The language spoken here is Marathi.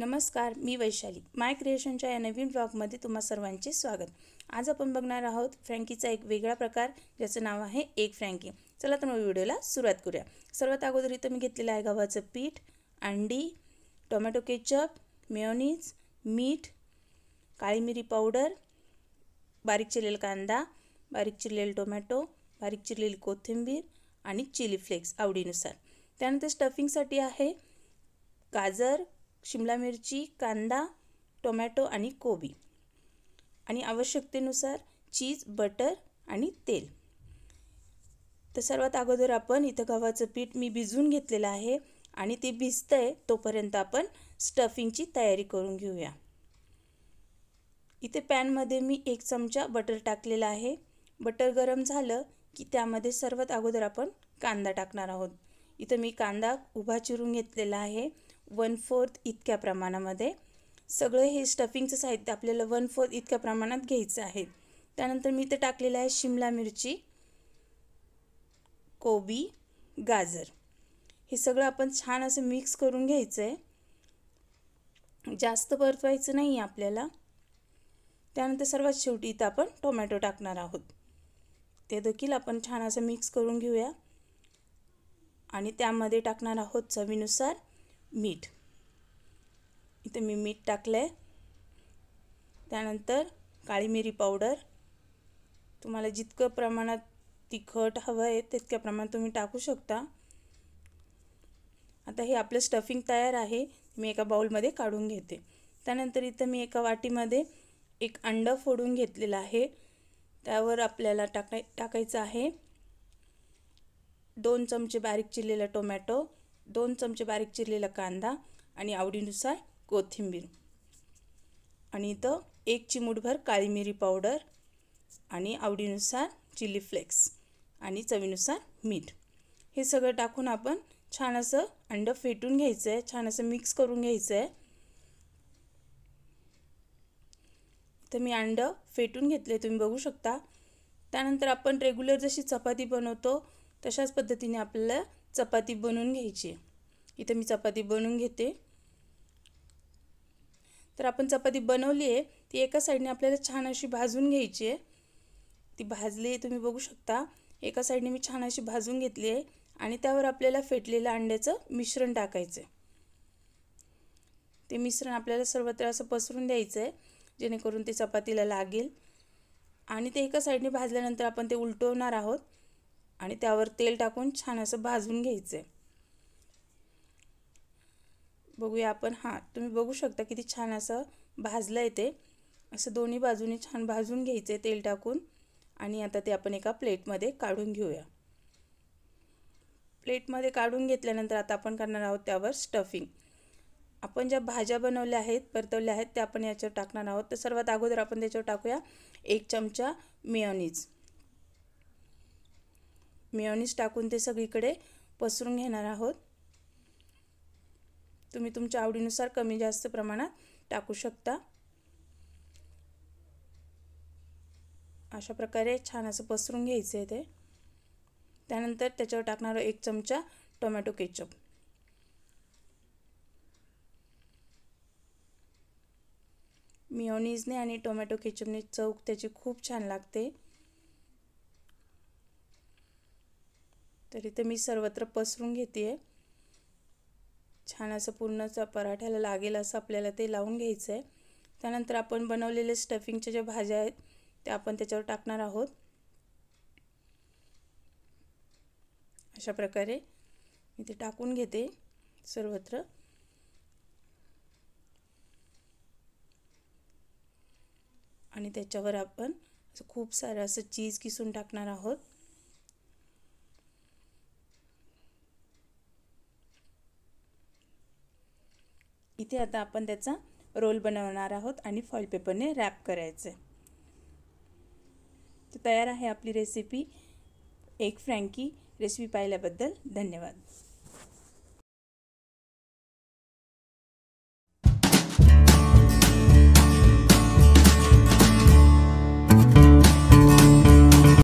नमस्कार मी वैशाली माय क्रिएशनच्या या नवीन ब्लॉगमध्ये तुम्हा सर्वांचे स्वागत आज आपण बघणार आहोत फ्रँकीचा एक वेगळा प्रकार ज्याचं नाव आहे एक फ्रँकी चला तर मग व्हिडिओला सुरुवात करूया सर्वात अगोदर इथं मी घेतलेलं आहे गव्हाचं पीठ अंडी टोमॅटो केचप मेयोनीज मीठ काळी मिरी पावडर बारीक चिरलेला कांदा बारीक चिरलेला टोमॅटो बारीक चिरलेली कोथिंबीर आणि चिली फ्लेक्स आवडीनुसार त्यानंतर स्टफिंगसाठी आहे गाजर शिमला मिरची कांदा टोमॅटो आणि कोबी आणि आवश्यकतेनुसार चीज बटर आणि तेल तर सर्वात अगोदर आपण इथं गव्हाचं पीठ मी भिजवून घेतलेलं आहे आणि ते भिजतं आहे तोपर्यंत आपण स्टफिंगची तयारी करून घेऊया इथे पॅनमध्ये मी एक चमचा बटर टाकलेला आहे बटर गरम झालं की त्यामध्ये सर्वात अगोदर आपण कांदा टाकणार आहोत इथं मी कांदा उभा चिरून घेतलेला आहे वन फोर्थ इतक्या प्रमाणामध्ये सगळं हे स्टफिंगचं साहित्य आपल्याला वन फोर्थ इतक्या प्रमाणात घ्यायचं आहे त्यानंतर मी इथं टाकलेलं आहे शिमला मिरची कोबी गाजर हे सगळं आपण छान असं मिक्स करून घ्यायचं आहे जास्त परतवायचं नाही आपल्याला त्यानंतर सर्वात शेवटी इथं आपण टोमॅटो टाकणार आहोत ते देखील आपण छान असं मिक्स करून घेऊया आणि त्यामध्ये टाकणार आहोत चवीनुसार मीठ इथे मी मीठ टाकलं आहे त्यानंतर काळी मिरी पावडर तुम्हाला जितकं प्रमाणात तिखट हवं आहे तितक्या प्रमाणात तुम्ही टाकू शकता आता हे आपलं स्टफिंग तयार आहे मी एका बाऊलमध्ये काढून घेते त्यानंतर इथं मी एका वाटीमध्ये एक अंडं फोडून घेतलेलं आहे त्यावर आपल्याला टाकाय टाकायचं आहे दोन चमचे बारीक चिरलेला टोमॅटो दोन चमचे बारीक चिरलेला कांदा आणि आवडीनुसार कोथिंबीर आणि इथं एक चिमूटभर काळी मिरी पावडर आणि आवडीनुसार चिली फ्लेक्स आणि चवीनुसार मीठ हे सगळं टाकून आपण छान असं अंडं फेटून घ्यायचं आहे छान असं मिक्स करून घ्यायचं आहे तर मी अंडं फेटून घेतले तुम्ही बघू शकता त्यानंतर आपण रेग्युलर जशी चपाती बनवतो तशाच पद्धतीने आपल्याला चपाती बनवून घ्यायची इथं मी चपाती बनवून घेते तर आपण चपाती बनवली आहे ती एका साईडने आपल्याला छान अशी भाजून घ्यायची आहे ती भाजली तुम्ही बघू शकता एका साईडने मी छान अशी भाजून घेतली आहे आणि त्यावर आपल्याला फेटलेलं अंड्याचं मिश्रण टाकायचं आहे ते मिश्रण आपल्याला सर्वत्र असं पसरून द्यायचं आहे जेणेकरून ते चपातीला लागेल आणि ते एका साईडने भाजल्यानंतर आपण ते उलटवणार आहोत आणि त्यावर तेल टाकून छान असं भाजून घ्यायचं आहे बघूया आपण हां तुम्ही बघू शकता किती छान असं भाजलं आहे ते असं दोन्ही बाजूने छान भाजून घ्यायचं तेल टाकून आणि आता ते आपण एका प्लेटमध्ये काढून घेऊया प्लेटमध्ये काढून घेतल्यानंतर आता आपण करणार आहोत त्यावर स्टफिंग आपण ज्या भाज्या बनवल्या आहेत परतवल्या आहेत त्या आपण याच्यावर टाकणार आहोत तर सर्वात अगोदर आपण त्याच्यावर टाकूया एक चमचा मेयोनीज मेयोनीस टाकून ते सगळीकडे पसरून घेणार आहोत तुम्ही तुमच्या आवडीनुसार कमी जास्त प्रमाणात टाकू शकता अशा प्रकारे छान असं पसरून घ्यायचं आहे ते त्यानंतर त्याच्यावर टाकणार एक चमचा टोमॅटो केचप मिओनीजने आणि टोमॅटो केचपने चव त्याची खूप छान लागते तरी ते मी सर्वत्र पसरून घेते आहे छान असं पूर्णचा पराठ्याला लागेल असं आपल्याला ते लावून घ्यायचं आहे त्यानंतर आपण बनवलेले स्टफिंगच्या ज्या भाज्या आहेत त्या आपण त्याच्यावर टाकणार आहोत अशा प्रकारे मी ते टाकून घेते सर्वत्र आणि त्याच्यावर आपण खूप सारं असं चीज किसून टाकणार आहोत इथे आता आपण त्याचा रोल बनवणार आहोत आणि फॉइल पेपरने रॅप करायचं तर तयार आहे आपली रेसिपी एक फ्रँकी रेसिपी पाहिल्याबद्दल धन्यवाद